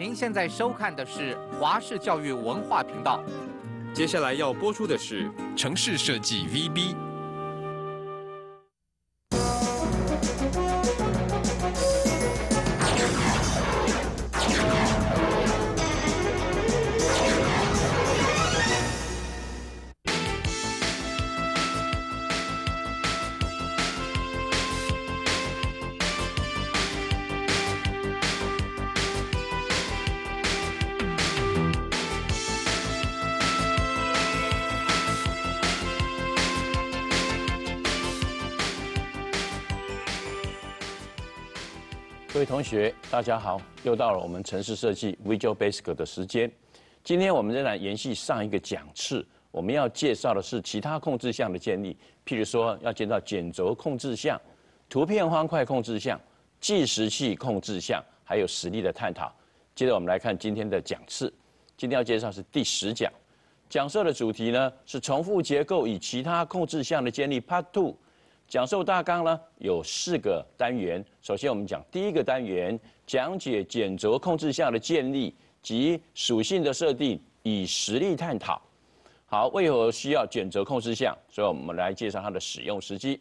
您现在收看的是华视教育文化频道，接下来要播出的是城市设计 V B。大家好，又到了我们城市设计 Visual Basic 的时间。今天我们仍然延续上一个讲次，我们要介绍的是其他控制项的建立，譬如说要建造卷轴控制项、图片方块控制项、计时器控制项，还有实例的探讨。接着我们来看今天的讲次，今天要介绍是第十讲，讲授的主题呢是重复结构与其他控制项的建立 Part Two。讲授大纲呢有四个单元，首先我们讲第一个单元，讲解减轴控制下的建立及属性的设定，以实例探讨。好，为何需要减轴控制项？所以我们来介绍它的使用时机。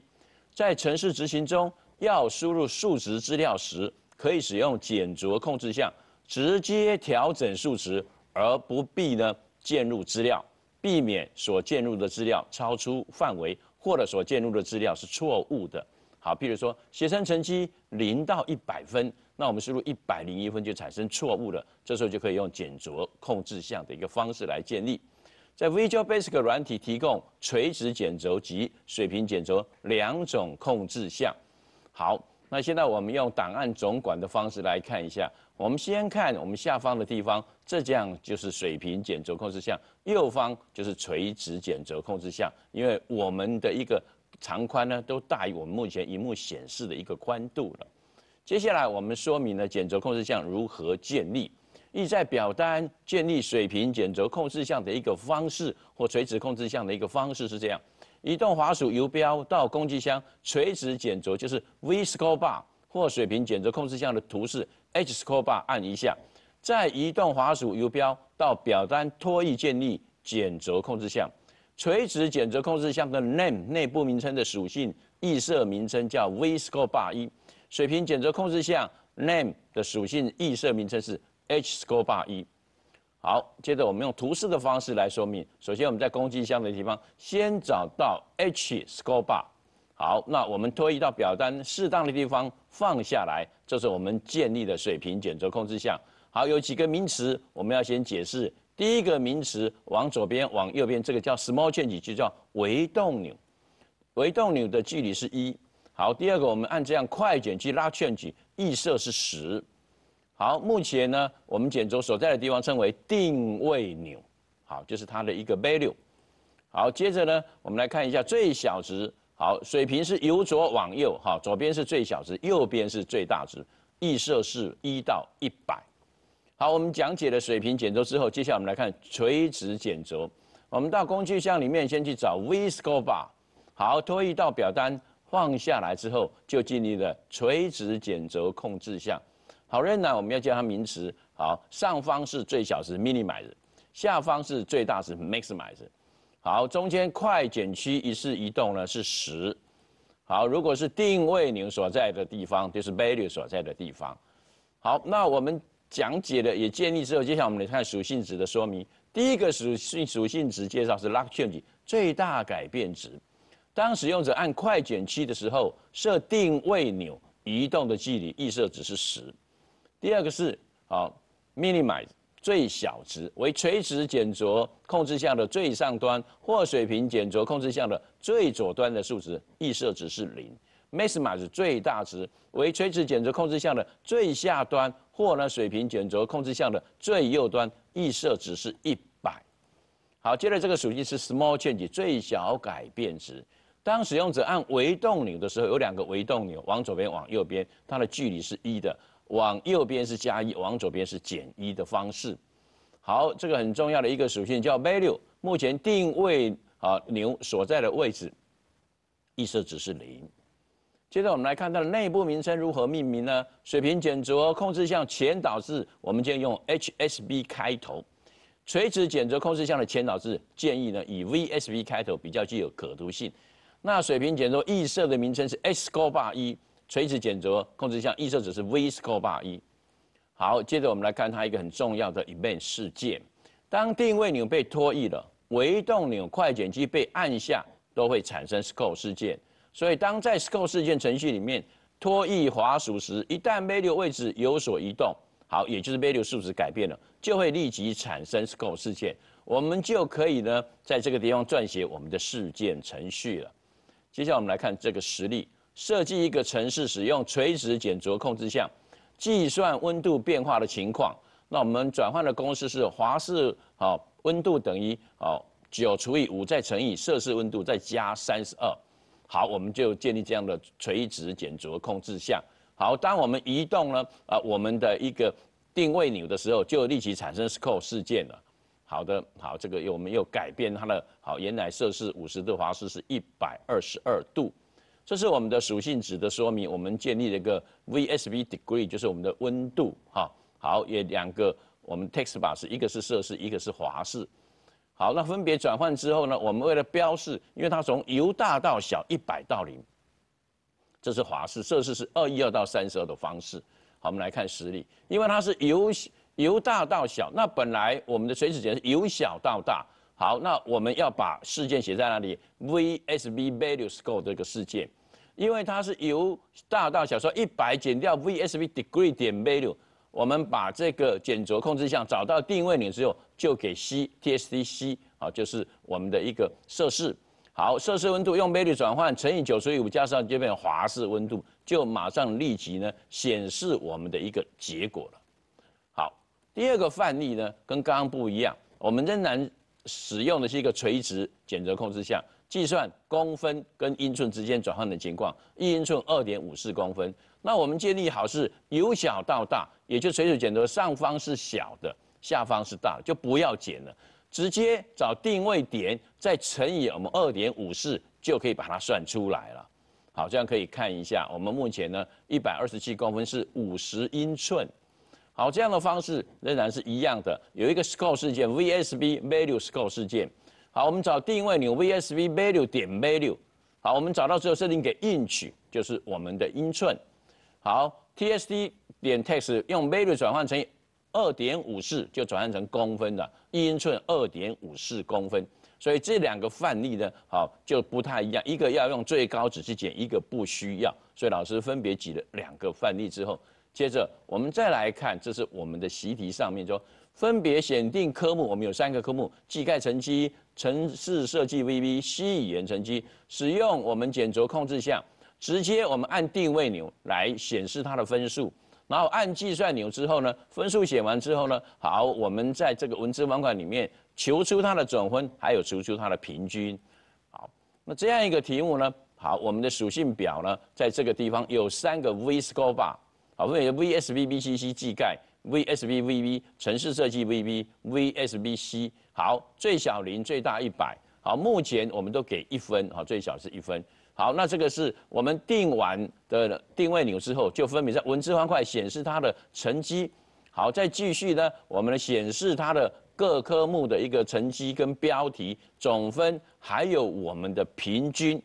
在城市执行中，要输入数值资料时，可以使用减轴控制项，直接调整数值，而不必呢，键入资料，避免所键入的资料超出范围。或者所建入的资料是错误的，好，譬如说学生成绩零到一百分，那我们输入一百零一分就产生错误了。这时候就可以用剪轴控制项的一个方式来建立，在 Visual Basic 软体提供垂直剪轴及水平剪轴两种控制项。好，那现在我们用档案总管的方式来看一下。我们先看我们下方的地方，这样就是水平剪轴控制项；右方就是垂直剪轴控制项。因为我们的一个长宽呢，都大于我们目前一幕显示的一个宽度了。接下来我们说明了剪轴控制项如何建立。意在表单建立水平剪轴控制项的一个方式，或垂直控制项的一个方式是这样：移动滑鼠游标到工具箱，垂直剪轴就是 V s c o l Bar，或水平剪轴控制项的图示。h score bar 按一下，再移动滑鼠游标到表单拖曳建立剪择控制项，垂直剪择控制项的 name 内部名称的属性异色名称叫 v score bar 一，水平剪择控制项 name 的属性异色名称是 h score bar 一。好，接着我们用图示的方式来说明。首先我们在工具箱的地方，先找到 h score bar。好，那我们推移到表单适当的地方放下来，这是我们建立的水平卷轴控制项。好，有几个名词我们要先解释。第一个名词往左边往右边，这个叫 small change，就叫微动钮。微动钮的距离是一。好，第二个我们按这样快卷去拉 g 距预设是十。好，目前呢我们卷轴所在的地方称为定位钮。好，就是它的一个 value。好，接着呢我们来看一下最小值。好，水平是由左往右，哈，左边是最小值，右边是最大值，预设是一到一百。好，我们讲解了水平剪轴之后，接下来我们来看垂直剪轴。我们到工具箱里面先去找 V s c o bar，好，拖一道表单放下来之后，就建立了垂直剪轴控制项。好，然呢我们要叫它名词，好，上方是最小值 minimize，下方是最大值 maximize。好，中间快减区一次移动呢是十。好，如果是定位钮所在的地方，就是 value 所在的地方。好，那我们讲解的也建立之后，接下来我们来看属性值的说明。第一个属性属性值介绍是 l range 最大改变值。当使用者按快减区的时候，设定位钮移动的距离预设值是十。第二个是，好，minimize。最小值为垂直减轴控制项的最上端或水平减轴控制项的最左端的数值，预设值是零。m a x i m a 是最大值为垂直减轴控制项的最下端或呢水平减轴控制项的最右端，预设值是一百。好，接着这个属性是 small change 最小改变值。当使用者按微动钮的时候，有两个微动钮，往左边往右边，它的距离是一的。往右边是加一，往左边是减一的方式。好，这个很重要的一个属性叫 value，目前定位啊牛所在的位置，预设值是零。接着我们来看它的内部名称如何命名呢？水平减轴控制项前导字，我们建议用 HSB 开头；垂直减轴控制项的前导字，建议呢以 VSB 开头，比较具有可读性。那水平减轴预设的名称是 s c o b a r 一。垂直减折，控制项预设值是 v s c o l e r 1好，接着我们来看它一个很重要的 event 事件。当定位钮被拖移了，微动钮快剪机被按下，都会产生 scroll 事件。所以当在 scroll 事件程序里面拖移滑鼠时，一旦 value 位置有所移动，好，也就是 value 数值改变了，就会立即产生 scroll 事件。我们就可以呢在这个地方撰写我们的事件程序了。接下来我们来看这个实例。设计一个程式，使用垂直减浊控制项计算温度变化的情况。那我们转换的公式是华氏好温度等于哦九除以五再乘以摄氏温度再加三十二。好，我们就建立这样的垂直减浊控制项。好，当我们移动呢啊我们的一个定位钮的时候，就立即产生 s c o l e 事件了。好的，好这个又我们又改变它的好原来摄氏五十度华氏是一百二十二度。这是我们的属性值的说明。我们建立了一个 VSB degree，就是我们的温度哈。好，也两个我们 text b 单 s 一个是摄氏，一个是华氏。好，那分别转换之后呢，我们为了标示，因为它从由大到小，一百到零。这是华氏，摄氏是二一二到三十二的方式。好，我们来看实例，因为它是由由大到小。那本来我们的垂直轴是由小到大。好，那我们要把事件写在哪里？VSB value s c o l e 这个事件。因为它是由大到小，说一百减掉 v s v degree 点 value，我们把这个减轴控制项找到定位点之后，就给 c tsc，啊，就是我们的一个设施。好，设施温度用 value 转换乘以九十五加上，就变华氏温度，就马上立即呢显示我们的一个结果了。好，第二个范例呢跟刚刚不一样，我们仍然使用的是一个垂直减轴控制项。计算公分跟英寸之间转换的情况，一英寸二点五四公分。那我们建立好是，由小到大，也就垂直剪头上方是小的，下方是大，就不要剪了，直接找定位点，再乘以我们二点五四就可以把它算出来了。好，这样可以看一下，我们目前呢一百二十七公分是五十英寸。好，这样的方式仍然是一样的，有一个 scale 事件，VSB value scale 事件。好，我们找定位钮，VSV value 点 value，好，我们找到之后设定给 inch，就是我们的英寸。好，TSD 点 text 用 value 转换成二点五四，就转换成公分的，一英寸二点五四公分。所以这两个范例呢，好就不太一样，一个要用最高值去减，一个不需要。所以老师分别举了两个范例之后，接着我们再来看，这是我们的习题上面就。分别选定科目，我们有三个科目：技概成绩、城市设计 VB、C 语言成绩。使用我们简轴控制项，直接我们按定位钮来显示它的分数。然后按计算钮之后呢，分数写完之后呢，好，我们在这个文字网管里面求出它的总分，还有求出它的平均。好，那这样一个题目呢，好，我们的属性表呢，在这个地方有三个 V Score bar，好，V S V B C C 技概。VSBVV 城市设计 VVVSBC 好最小零最大一百好目前我们都给一分好最小是一分好那这个是我们定完的定位钮之后就分别在文字方块显示它的成绩好再继续呢我们显示它的各科目的一个成绩跟标题总分还有我们的平均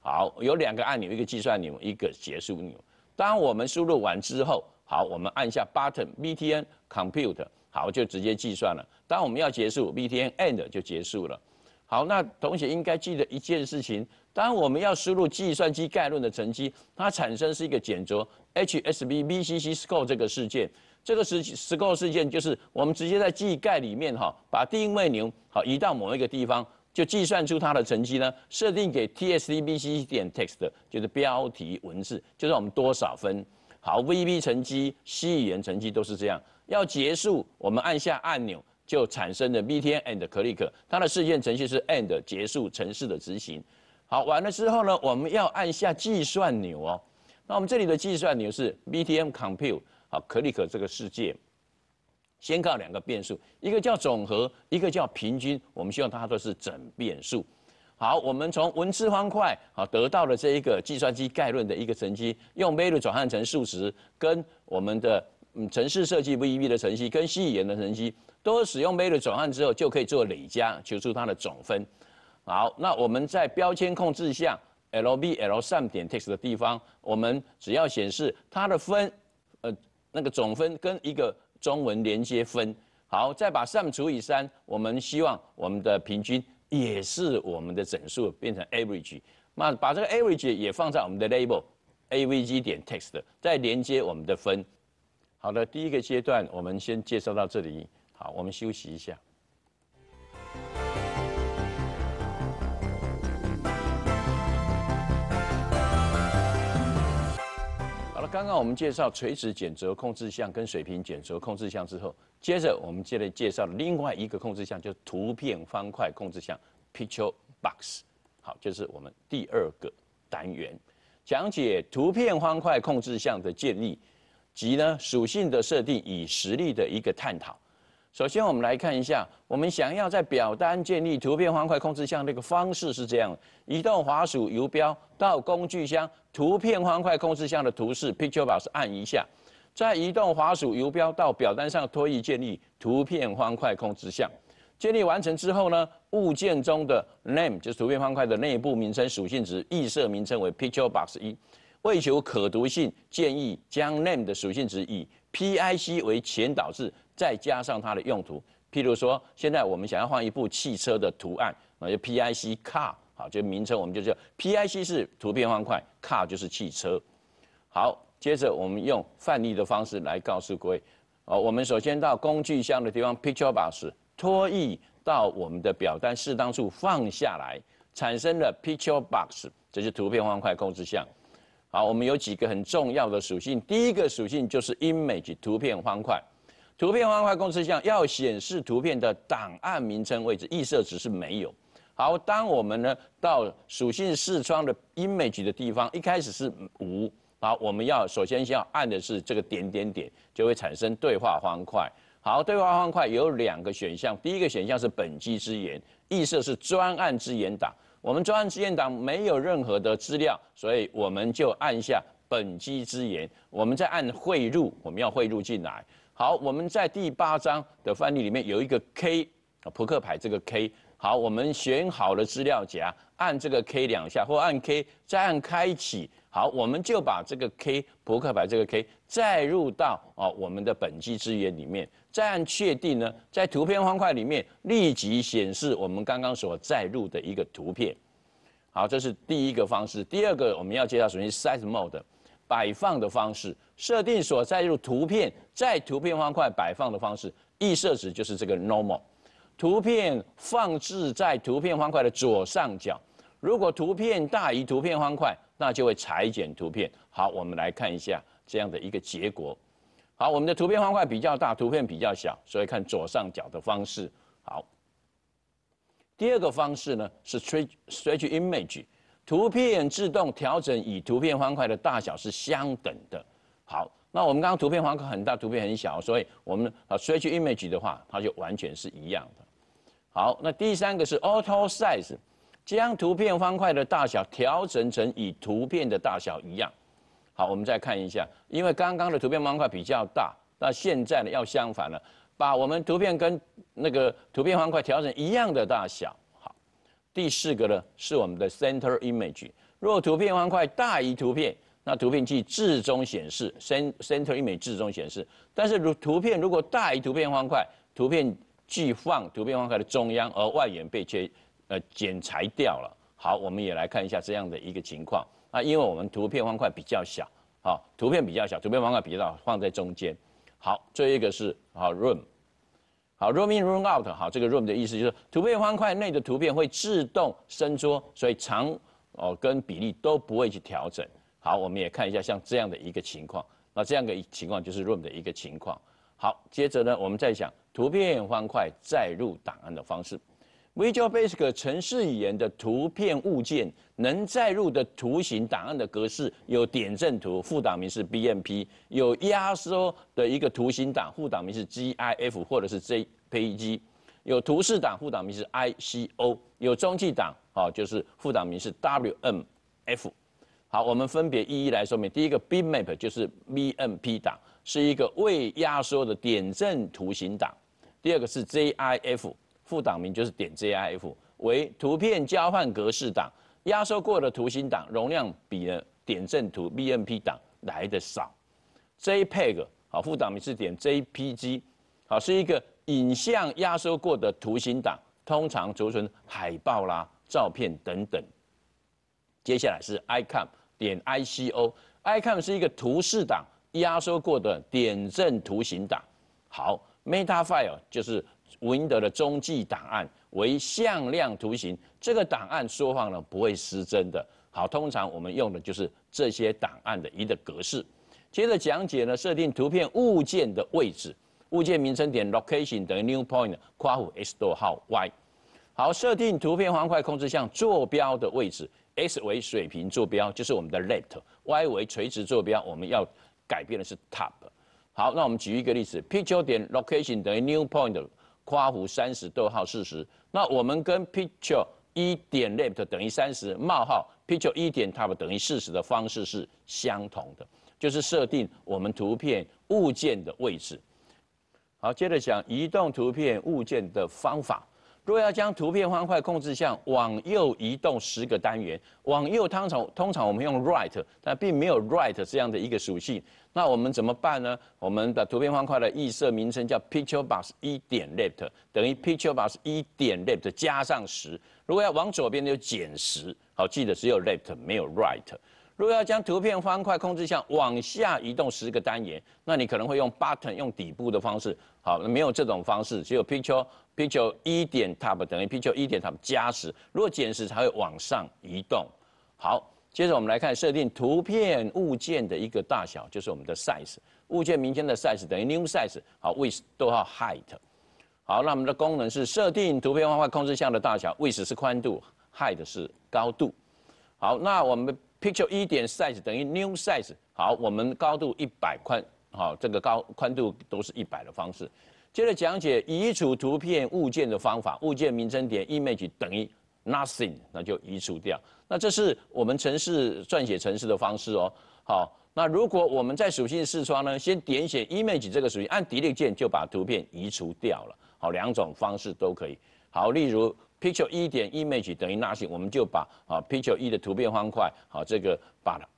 好有两个按钮一个计算钮一个结束钮当我们输入完之后。好，我们按下 button btn compute，好就直接计算了。当我们要结束，btn end 就结束了。好，那同学应该记得一件事情：当我们要输入计算机概论的成绩，它产生是一个简桌 hsb bcc score 这个事件。这个事 score 事件就是我们直接在记概里面哈，把定位钮好移到某一个地方，就计算出它的成绩呢。设定给 t s d b c c 点 text 就是标题文字，就是我们多少分。好，VB 乘序、C 语言乘序都是这样。要结束，我们按下按钮就产生的 B T n and click，它的事件程序是 end，结束程市的执行。好，完了之后呢，我们要按下计算钮哦。那我们这里的计算钮是 B T M compute。好，click 这个事件，先告两个变数，一个叫总和，一个叫平均。我们希望它都是整变数。好，我们从文字方块好得到了这一个计算机概论的一个成绩，用 value 转换成数值，跟我们的嗯城市设计 v 一 b 的成绩，跟 C 语言的成绩，都使用 value 转换之后，就可以做累加，求出它的总分。好，那我们在标签控制下，L B L sum 点 text 的地方，我们只要显示它的分，呃，那个总分跟一个中文连接分。好，再把 sum 除以三，我们希望我们的平均。也是我们的整数变成 average，那把这个 average 也放在我们的 label，avg 点 text，再连接我们的分。好的，第一个阶段我们先介绍到这里。好，我们休息一下。好了，刚刚我们介绍垂直减轴控制项跟水平减轴控制项之后。接着，我们接着介绍另外一个控制项，就是图片方块控制项 （Picture Box）。好，就是我们第二个单元，讲解图片方块控制项的建立及呢属性的设定与实例的一个探讨。首先，我们来看一下，我们想要在表单建立图片方块控制项那个方式是这样：移动滑鼠游标到工具箱，图片方块控制项的图示 （Picture Box） 按一下。在移动滑鼠游标到表单上拖移建立图片方块控制项，建立完成之后呢，物件中的 name 就是图片方块的内部名称属性值，预设名称为 picture box 一。为求可读性，建议将 name 的属性值以 P I C 为前导字，再加上它的用途。譬如说，现在我们想要换一部汽车的图案，那就 P I C car 好，就名称我们就叫 P I C 是图片方块，car 就是汽车。好。接着，我们用范例的方式来告诉各位，哦，我们首先到工具箱的地方，Picture Box 拖曳到我们的表单适当处放下来，产生了 Picture Box，这是图片方块控制项。好，我们有几个很重要的属性，第一个属性就是 Image 图片方块，图片方块控制项要显示图片的档案名称位置，预设值是没有。好，当我们呢到属性视窗的 Image 的地方，一开始是无。好，我们要首先要按的是这个点点点，就会产生对话方块。好，对话方块有两个选项，第一个选项是本机之言，意思是专案之言档。我们专案之言档没有任何的资料，所以我们就按下本机之言。我们再按汇入，我们要汇入进来。好，我们在第八章的范例里面有一个 K，啊，扑克牌这个 K。好，我们选好了资料夹，按这个 K 两下，或按 K 再按开启。好，我们就把这个 K 扑克牌这个 K 载入到啊我们的本机资源里面，再按确定呢，在图片方块里面立即显示我们刚刚所载入的一个图片。好，这是第一个方式。第二个我们要介绍先是 size mode 摆放的方式，设定所载入图片在图片方块摆放的方式，预设置就是这个 normal，图片放置在图片方块的左上角。如果图片大于图片方块，那就会裁剪图片。好，我们来看一下这样的一个结果。好，我们的图片方块比较大，图片比较小，所以看左上角的方式。好，第二个方式呢是 stretch s t c h image，图片自动调整与图片方块的大小是相等的。好，那我们刚刚图片方块很大，图片很小，所以我们啊 stretch image 的话，它就完全是一样的。好，那第三个是 auto size。将图片方块的大小调整成与图片的大小一样。好，我们再看一下，因为刚刚的图片方块比较大，那现在呢要相反了，把我们图片跟那个图片方块调整一样的大小。好，第四个呢是我们的 center image。若图片方块大于图片，那图片即自中显示；cen center image 自中显示。但是如图片如果大于图片方块，图片即放图片方块的中央，而外缘被切。呃，剪裁掉了。好，我们也来看一下这样的一个情况。那因为我们图片方块比较小，好，图片比较小，图片方块比较小，放在中间。好，这一个是好，room。好 r o o m i n room out。好，这个 room 的意思就是图片方块内的图片会自动伸缩，所以长哦跟比例都不会去调整。好，我们也看一下像这样的一个情况。那这样的情况就是 room 的一个情况。好，接着呢，我们再想图片方块载入档案的方式。Visual Basic 城市语言的图片物件能载入的图形档案的格式有点阵图，副档名是 BMP；有压缩的一个图形档，副档名是 GIF 或者是 JPG；有图示档，副档名是 ICO；有中继档，哦，就是副档名是 WMF。好，我们分别一一来说明。第一个 BMP a 就是 BMP 档，是一个未压缩的点阵图形档；第二个是 GIF。副档名就是点 JIF 为图片交换格式档，压缩过的图形档，容量比呢点阵图 BMP 档来的少。JPEG 好，副档名是点 JPG，好是一个影像压缩过的图形档，通常储存海报啦、照片等等。接下来是 ICO 点 ICO，ICO 是一个图示档，压缩过的点阵图形档。好，Meta File 就是。Win 的中继档案为向量图形，这个档案缩放呢不会失真的。好，通常我们用的就是这些档案的一个格式。接着讲解呢，设定图片物件的位置，物件名称点 location 等于 new point 括弧 s 逗号 y。好，设定图片方块控制项坐标的位置，x 为水平坐标，就是我们的 left；y 为垂直坐标，我们要改变的是 top。好，那我们举一个例子，picture 点 location 等于 new point。夸弧三十逗号四十，那我们跟 picture 一点 left 等于三十冒号 picture 一点 top 等于四十的方式是相同的，就是设定我们图片物件的位置。好，接着讲移动图片物件的方法。若要将图片方块控制项往右移动十个单元，往右通常通常我们用 right，但并没有 right 这样的一个属性。那我们怎么办呢？我们的图片方块的预设名称叫 picture box 一点 left，等于 picture box 一点 left 加上十。如果要往左边就减十。好，记得只有 left 没有 right。如果要将图片方块控制项往下移动十个单元，那你可能会用 button 用底部的方式。好，没有这种方式，只有 picture picture 一点 top 等于 picture 一点 top 加十。如果减十才会往上移动。好。接着我们来看设定图片物件的一个大小，就是我们的 size 物件名称的 size 等于 new size 好 with 逗号 height 好那我们的功能是设定图片方块控制项的大小 with 是宽度 height 是高度好那我们 picture 一点 size 等于 new size 好我们高度一百宽好这个高宽度都是一百的方式接着讲解移除图片物件的方法物件名称点 image 等于 Nothing，那就移除掉。那这是我们程式撰写程式的方式哦。好，那如果我们在属性视窗呢，先点选 Image 这个属性，按 Delete 键就把图片移除掉了。好，两种方式都可以。好，例如 Picture1 点 Image 等于 Nothing，我们就把啊 Picture1 的图片方块，好这个把它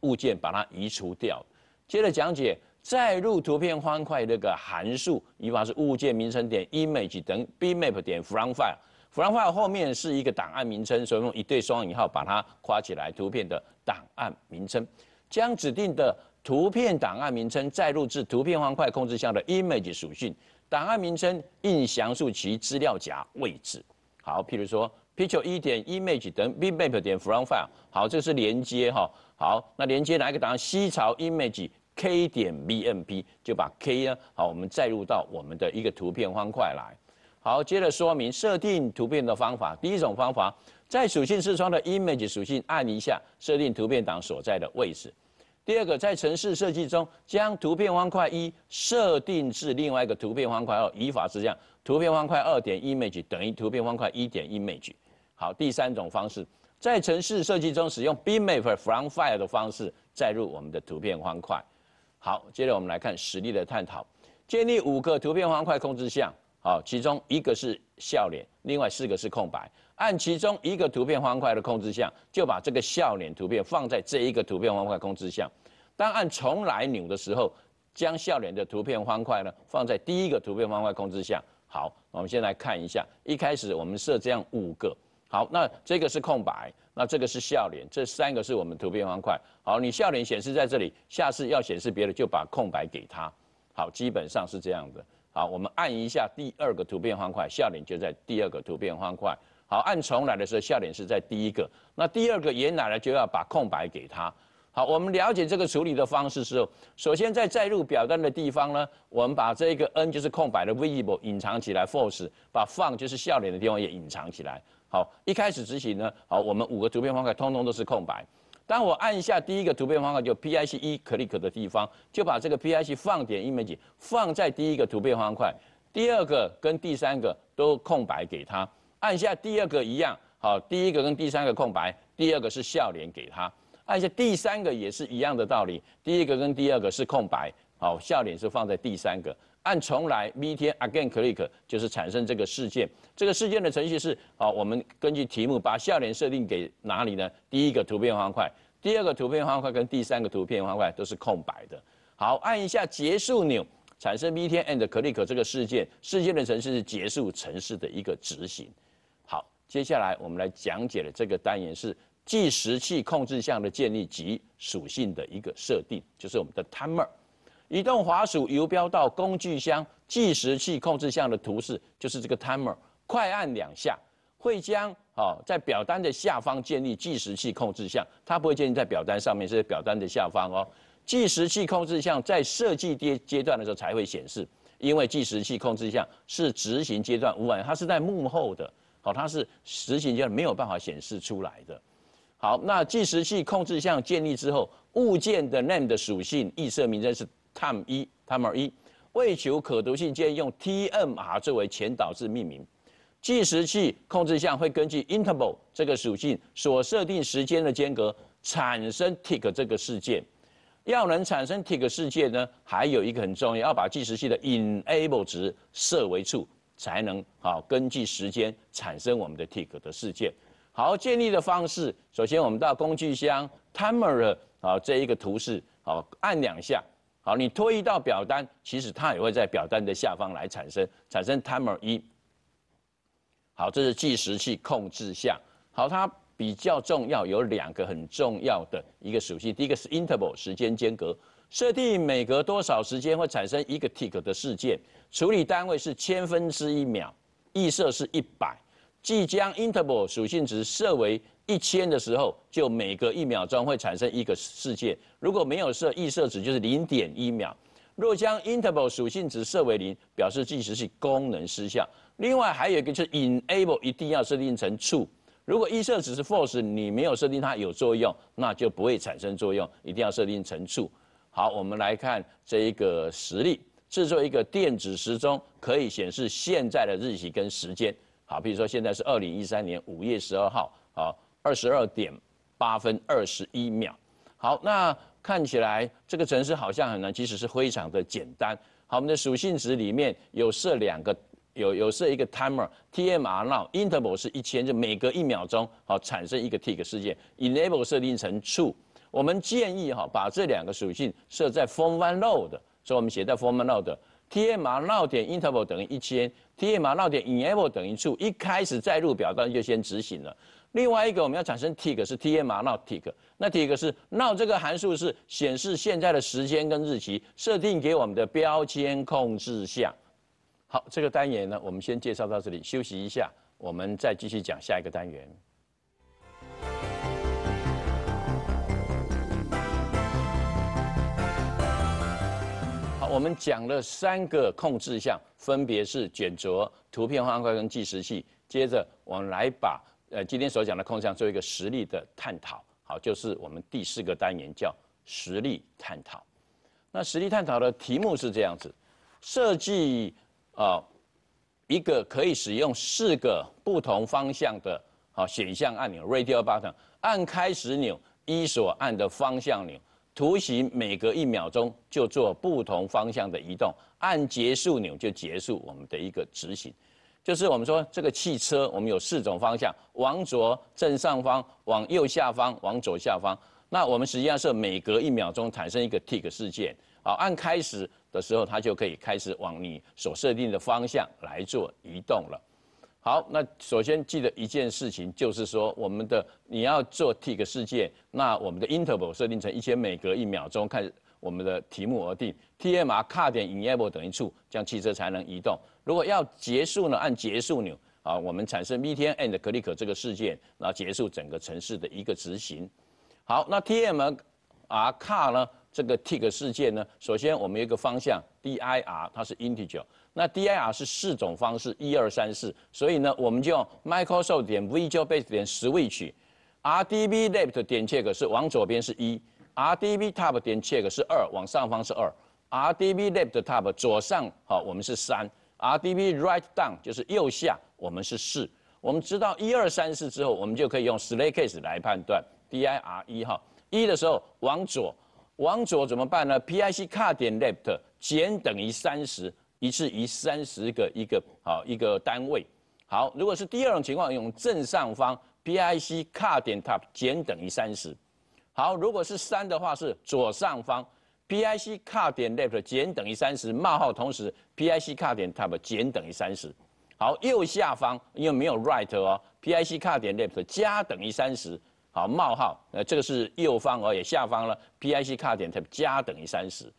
物件把它移除掉。接着讲解再入图片方块那个函数，一般是物件名称点 Image 等 b e m a p 点 FromFile。File r o f 后面是一个档案名称，所以用一对双引号把它括起来。图片的档案名称，将指定的图片档案名称载入至图片方块控制下的 Image 属性。档案名称应详述其资料夹位置。好，譬如说 picture. 一点 image 等 bmp a 点 file r o f。好，这是连接哈。好，那连接哪一个档案？西槽 imagek. 点 bmp 就把 k 呢，好，我们载入到我们的一个图片方块来。好，接着说明设定图片的方法。第一种方法，在属性视窗的 Image 属性按一下，设定图片档所在的位置。第二个，在城市设计中，将图片方块一设定至另外一个图片方块二，语法是这样：图片方块二点 Image 等于图片方块一点 Image。好，第三种方式，在城市设计中使用 Bitmap From File 的方式载入我们的图片方块。好，接着我们来看实例的探讨。建立五个图片方块控制项。好，其中一个是笑脸，另外四个是空白。按其中一个图片方块的控制项，就把这个笑脸图片放在这一个图片方块控制项。当按重来钮的时候，将笑脸的图片方块呢放在第一个图片方块控制项。好，我们先来看一下。一开始我们设这样五个。好，那这个是空白，那这个是笑脸，这三个是我们图片方块。好，你笑脸显示在这里，下次要显示别的就把空白给他。好，基本上是这样的。好，我们按一下第二个图片方块，笑脸就在第二个图片方块。好，按重来的时候，笑脸是在第一个，那第二个也奶来就要把空白给他。好，我们了解这个处理的方式之候，首先在载入表单的地方呢，我们把这个 n 就是空白的 visible 隐藏起来，force 把放就是笑脸的地方也隐藏起来。好，一开始执行呢，好，我们五个图片方块通通都是空白。当我按下第一个图片方块，就 P I C 一 click 的地方，就把这个 P I C 放点 i m a g e 放在第一个图片方块，第二个跟第三个都空白给他。按下第二个一样，好，第一个跟第三个空白，第二个是笑脸给他。按下第三个也是一样的道理，第一个跟第二个是空白，好，笑脸是放在第三个。按重来，每天 again click 就是产生这个事件。这个事件的程序是：好，我们根据题目把笑脸设定给哪里呢？第一个图片方块，第二个图片方块跟第三个图片方块都是空白的。好，按一下结束钮，产生 m e end click 这个事件。事件的程序是结束程式的一个执行。好，接下来我们来讲解的这个单元是计时器控制项的建立及属性的一个设定，就是我们的 timer。移动滑鼠游标到工具箱计时器控制项的图示，就是这个 Timer，快按两下，会将好在表单的下方建立计时器控制项，它不会建立在表单上面，是在表单的下方哦。计时器控制项在设计阶阶段的时候才会显示，因为计时器控制项是执行阶段，它是在幕后的，好，它是执行阶段没有办法显示出来的。好，那计时器控制项建立之后，物件的 Name 的属性预设名称是。Time 一、Timer 一，为求可读性，建议用 TMR 作为前导字命名。计时器控制项会根据 Interval 这个属性所设定时间的间隔产生 Tick 这个事件。要能产生 Tick 事件呢，还有一个很重要，要把计时器的 Enable 值设为处，才能啊根据时间产生我们的 Tick 的事件。好，建立的方式，首先我们到工具箱 Timer 啊这一个图示，好按两下。好，你拖移到表单，其实它也会在表单的下方来产生，产生 timer 一。好，这是计时器控制下，好，它比较重要，有两个很重要的一个属性，第一个是 interval 时间间隔，设定每隔多少时间会产生一个 tick 的事件，处理单位是千分之一秒，预设是一百。即将 interval 属性值设为一千的时候，就每隔一秒钟会产生一个事件。如果没有设预设值，就是零点一秒。若将 interval 属性值设为零，表示计时器功能失效。另外还有一个就是 enable 一定要设定成 true。如果预设值是 false，你没有设定它有作用，那就不会产生作用。一定要设定成 true。好，我们来看这一个实例，制作一个电子时钟，可以显示现在的日期跟时间。好，比如说现在是二零一三年五月十二号，好，二十二点八分二十一秒。好，那看起来这个程式好像很难，其实是非常的简单。好，我们的属性值里面有设两个，有有设一个 timer，tmr now interval 是一千，就每隔一秒钟好产生一个 tick 事件。enable 设定成 true。我们建议哈把这两个属性设在 f o r o n e l o a d 所以我们写在 f o r o n e l o a d TMA 闹点 interval 等于一千，TMA 闹点 enable 等于 t 一开始载入表单就先执行了。另外一个我们要产生 tick 是 TMA 闹 tick，那 tick 是闹这个函数是显示现在的时间跟日期，设定给我们的标签控制项。好，这个单元呢，我们先介绍到这里，休息一下，我们再继续讲下一个单元。我们讲了三个控制项，分别是卷轴、图片方块跟计时器。接着，我们来把呃今天所讲的控制项做一个实例的探讨。好，就是我们第四个单元叫实例探讨。那实例探讨的题目是这样子：设计啊一个可以使用四个不同方向的好，选项按钮 （radio button）。按开始钮，一所按的方向钮。图形每隔一秒钟就做不同方向的移动，按结束钮就结束我们的一个执行。就是我们说这个汽车，我们有四种方向：往左、正上方、往右下方、往左下方。那我们实际上是每隔一秒钟产生一个 tick 事件。好，按开始的时候，它就可以开始往你所设定的方向来做移动了。好，那首先记得一件事情，就是说我们的你要做 tick 事件，那我们的 interval 设定成一千每隔一秒钟，看我们的题目而定。t m r car 点 enable 等于 true，这样汽车才能移动。如果要结束呢，按结束钮，啊，我们产生 m t e t and click 这个事件，然后结束整个城市的一个执行。好，那 t m r car 呢，这个 tick 事件呢，首先我们一个方向 dir，它是 integer。那 DIR 是四种方式，一二三四，所以呢，我们就用 Microsoft 点 Visual Basic 点 t c h r d b Left 点 Check 是往左边是一，RDB Top 点 Check 是二，往上方是二，RDB Left Top 左上，好，我们是三，RDB Right Down 就是右下，我们是四。我们知道一二三四之后，我们就可以用 s l a c t Case 来判断 DIR 一哈，一的时候往左，往左怎么办呢？PIC 卡点 Left 减等于三十。一次移三十个一个好一个单位，好，如果是第二种情况，用正上方 P I C 卡点 top 减等于三十，好，如果是三的话是左上方 P I C 卡点 left 减等于三十冒号同时 P I C 卡点 top 减等于三十，好右下方因为没有 right 哦 P I C 卡点 left 加等于三十好冒号呃这个是右方哦也下方了 P I C 卡点 top 加等于三十。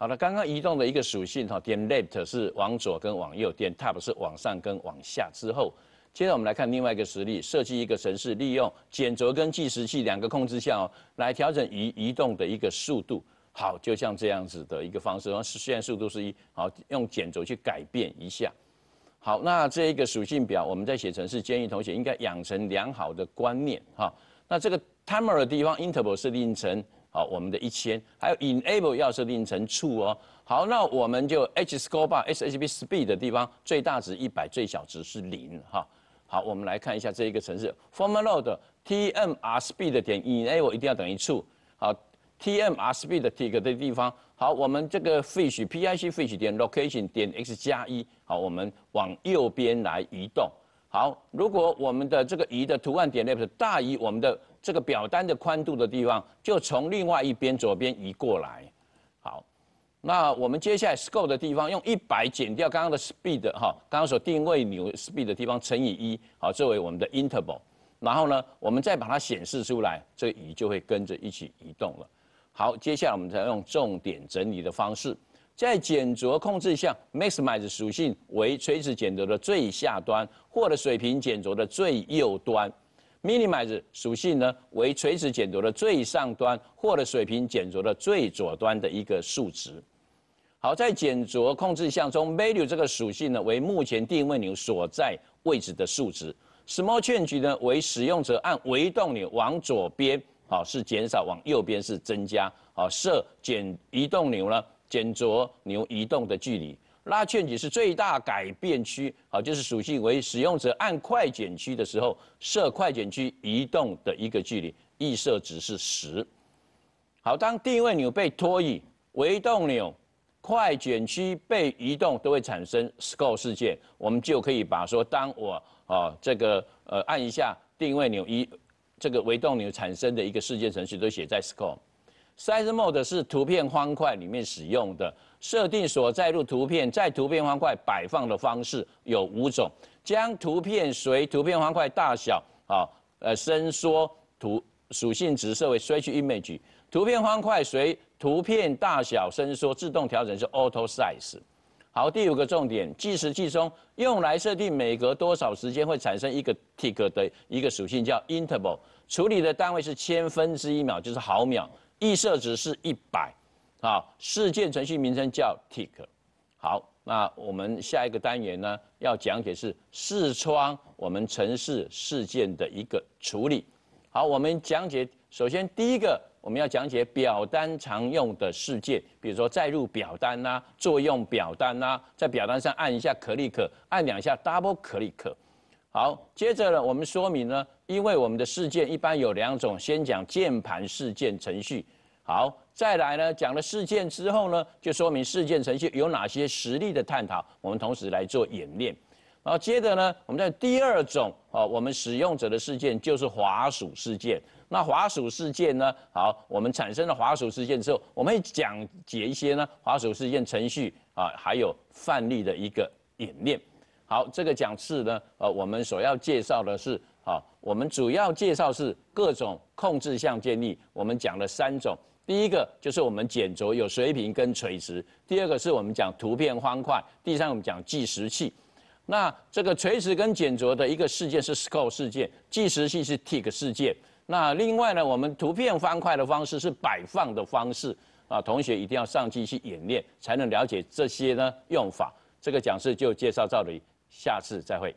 好了，刚刚移动的一个属性哈，点 left 是往左跟往右，点 tap 是往上跟往下。之后，接着我们来看另外一个实例，设计一个程式，利用剪轴跟计时器两个控制哦，来调整移移动的一个速度。好，就像这样子的一个方式，然实验速度是一，好用剪轴去改变一下。好，那这一个属性表，我们在写程式，建议同学应该养成良好的观念哈。那这个 timer 的地方，interval 是定成。好，我们的一千，还有 enable 要设定成 true 哦。好，那我们就 h score bar s h b speed 的地方，最大值一百，最小值是零。哈，好，我们来看一下这一个程式。formal l o a d t m r s p e e 的点 enable 一定要等于 true。好，t m r s p e d 的 tick 的地方，好，我们这个 fish p i c fish 点 location 点 x 加一。好，我们往右边来移动。好，如果我们的这个移的图案点 l e f t 大于我们的这个表单的宽度的地方，就从另外一边左边移过来。好，那我们接下来 s c o l e 的地方，用一百减掉刚刚的 speed 哈，刚刚所定位牛 speed 的地方乘以一，好作为我们的 interval。然后呢，我们再把它显示出来，这移就会跟着一起移动了。好，接下来我们再用重点整理的方式，在剪轴控制下，maximize 属性为垂直剪轴的最下端，或者水平剪轴的最右端。minimize 属性呢为垂直减轴的最上端或者水平减轴的最左端的一个数值。好在减轴控制项中，value 这个属性呢为目前定位钮所在位置的数值。small change 呢为使用者按移动钮往左边，好是减少，往右边是增加。好设减移动钮呢减轴钮移动的距离。拉圈子是最大改变区，好，就是属性为使用者按快减区的时候，设快减区移动的一个距离，预设值是十。好，当定位钮被拖移，微动钮、快减区被移动，都会产生 scroll 事件，我们就可以把说，当我啊这个呃按一下定位钮一，这个微动钮产生的一个事件程序都写在 scroll。Size mode 是图片方块里面使用的设定，所在入图片在图片方块摆放的方式有五种，将图片随图片方块大小，好，呃，伸缩图属性值设为 stretch image，图片方块随图片大小伸缩，自动调整是 auto size。好，第五个重点，计时计中用来设定每隔多少时间会产生一个 tick 的一个属性叫 interval，处理的单位是千分之一秒，就是毫秒。预设值是一百，好，事件程序名称叫 tick，好，那我们下一个单元呢要讲解是视窗我们城市事件的一个处理，好，我们讲解首先第一个我们要讲解表单常用的事件，比如说载入表单呐，作用表单呐，在表单上按一下 click，按两下 double click，好，接着呢我们说明呢。因为我们的事件一般有两种，先讲键盘事件程序，好，再来呢讲了事件之后呢，就说明事件程序有哪些实例的探讨，我们同时来做演练，然后接着呢，我们在第二种啊，我们使用者的事件就是滑鼠事件，那滑鼠事件呢，好，我们产生了滑鼠事件之后，我们会讲解一些呢滑鼠事件程序啊，还有范例的一个演练，好，这个讲次呢，呃，我们所要介绍的是。好，我们主要介绍是各种控制项建立。我们讲了三种，第一个就是我们卷轴有水平跟垂直，第二个是我们讲图片方块，第三我们讲计时器。那这个垂直跟卷轴的一个事件是 scroll 事件，计时器是 tick 事件。那另外呢，我们图片方块的方式是摆放的方式。啊，同学一定要上机去演练，才能了解这些呢用法。这个讲师就介绍到这里，下次再会。